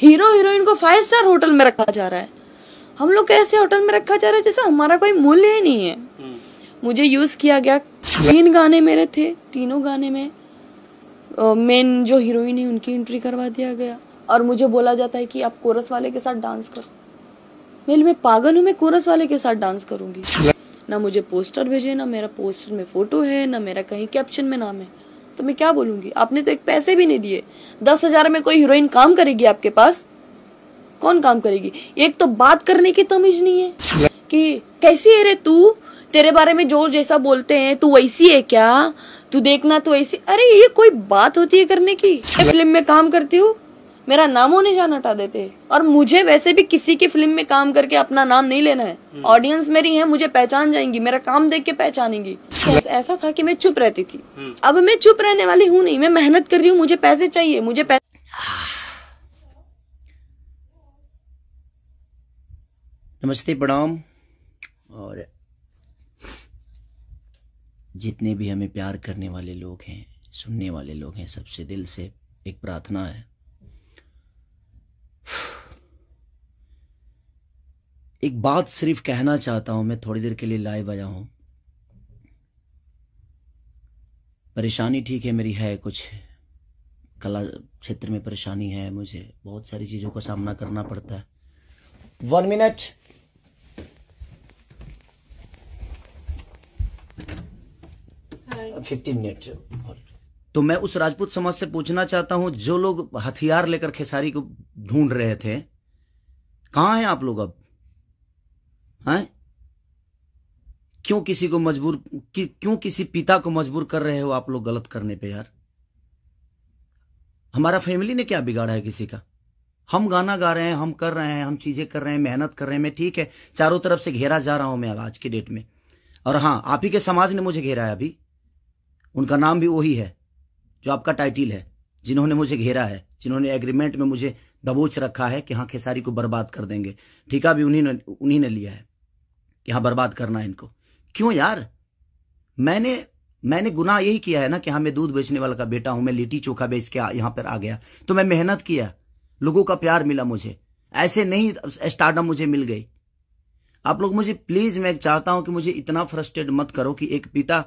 Hero heroine को five star hotel में रखा जा रहा है हम लोग कैसे होटल में रखा जा रहा है जैसे हमारा कोई मूल्य ही नहीं है मुझे यूज किया गया तीन गाने मेरे थे तीनों गाने में मेन जो हीरोइन है उनकी एंट्री करवा दिया गया और मुझे बोला जाता है कि आप कोरस वाले के साथ डांस करो मेरे मैं पागल हूँ मैं कोरस वाले के साथ डांस करूंगी ना मुझे पोस्टर भेजे ना मेरा पोस्टर में फोटो है ना मेरा कहीं कैप्शन में नाम है तो मैं क्या बोलूंगी आपने तो एक पैसे भी नहीं दिए दस हजार में कोई हीरोइन काम करेगी आपके पास कौन काम करेगी एक तो बात करने की तमीज नहीं है कि कैसी है रे तू तेरे बारे में जो जैसा बोलते हैं तू वैसी है क्या तू देखना तो ऐसी अरे ये कोई बात होती है करने की फिल्म में काम करती हूँ मेरा नामो जान हटा देते और मुझे वैसे भी किसी की फिल्म में काम करके अपना नाम नहीं लेना है ऑडियंस हम्म। मेरी है मुझे पहचान जाएंगी मेरा काम देख के पहचानेंगी ऐसा था कि मैं चुप रहती थी हम्म। अब मैं चुप रहने वाली हूँ नहीं मैं मेहनत कर रही हूँ मुझे पैसे चाहिए मुझे पैसे नमस्ते प्रणाम और जितने भी हमें प्यार करने वाले लोग हैं सुनने वाले लोग हैं सबसे दिल से एक प्रार्थना है एक बात सिर्फ कहना चाहता हूं मैं थोड़ी देर के लिए लाइव आया हूं परेशानी ठीक है मेरी है कुछ कला क्षेत्र में परेशानी है मुझे बहुत सारी चीज़ों का सामना करना पड़ता है वन मिनट फिफ्टीन मिनट तो मैं उस राजपूत समाज से पूछना चाहता हूं जो लोग हथियार लेकर खेसारी को ढूंढ रहे थे कहां हैं आप लोग अब हैं क्यों किसी को मजबूर कि, क्यों किसी पिता को मजबूर कर रहे हो आप लोग गलत करने पे यार हमारा फैमिली ने क्या बिगाड़ा है किसी का हम गाना गा रहे हैं हम कर रहे हैं हम चीजें कर रहे हैं मेहनत कर रहे हैं मैं ठीक है चारों तरफ से घेरा जा रहा हूं मैं आज के डेट में और हाँ आप ही के समाज ने मुझे घेरा है अभी उनका नाम भी वही है जो आपका टाइटिल है जिन्होंने मुझे घेरा है जिन्होंने एग्रीमेंट में मुझे दबोच रखा है कि हाँ खेसारी को बर्बाद कर देंगे है अभी उन्हीं ने उन्हीं ने लिया है यहां बर्बाद करना इनको क्यों यार मैंने मैंने गुनाह यही किया है ना कि हाँ मैं दूध बेचने वाला का बेटा हूं मैं लिट्टी चोखा बेच के यहां पर आ गया तो मैं मेहनत किया लोगों का प्यार मिला मुझे ऐसे नहीं स्टार्टअप मुझे मिल गई आप लोग मुझे प्लीज मैं चाहता हूं कि मुझे इतना फ्रस्ट्रेट मत करो कि एक पिता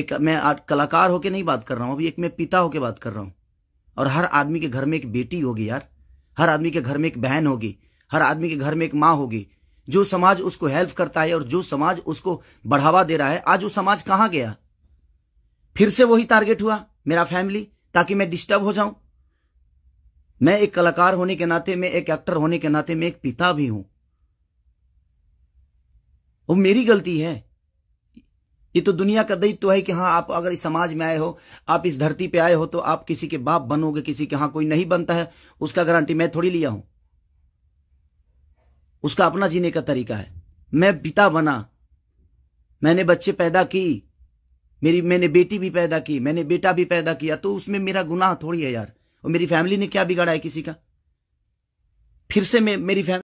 एक मैं कलाकार होके नहीं बात कर रहा हूं अभी एक मैं पिता होके बात कर रहा हूं और हर आदमी के घर में एक बेटी होगी यार हर आदमी के घर में एक बहन होगी हर आदमी के घर में एक माँ होगी जो समाज उसको हेल्प करता है और जो समाज उसको बढ़ावा दे रहा है आज वो समाज कहां गया फिर से वही टारगेट हुआ मेरा फैमिली ताकि मैं डिस्टर्ब हो जाऊं मैं एक कलाकार होने के नाते मैं एक एक्टर होने के नाते मैं एक पिता भी हूं वो मेरी गलती है ये तो दुनिया का दायित्व तो है कि हाँ आप अगर इस समाज में आए हो आप इस धरती पे आए हो तो आप किसी के बाप बनोगे किसी के हाँ कोई नहीं बनता है उसका गारंटी मैं थोड़ी लिया हूं उसका अपना जीने का तरीका है मैं पिता बना मैंने बच्चे पैदा की मेरी मैंने बेटी भी पैदा की मैंने बेटा भी पैदा किया तो उसमें मेरा गुनाह थोड़ी है यार और मेरी फैमिली ने क्या बिगाड़ा है किसी का फिर से मैं मेरी फैमिली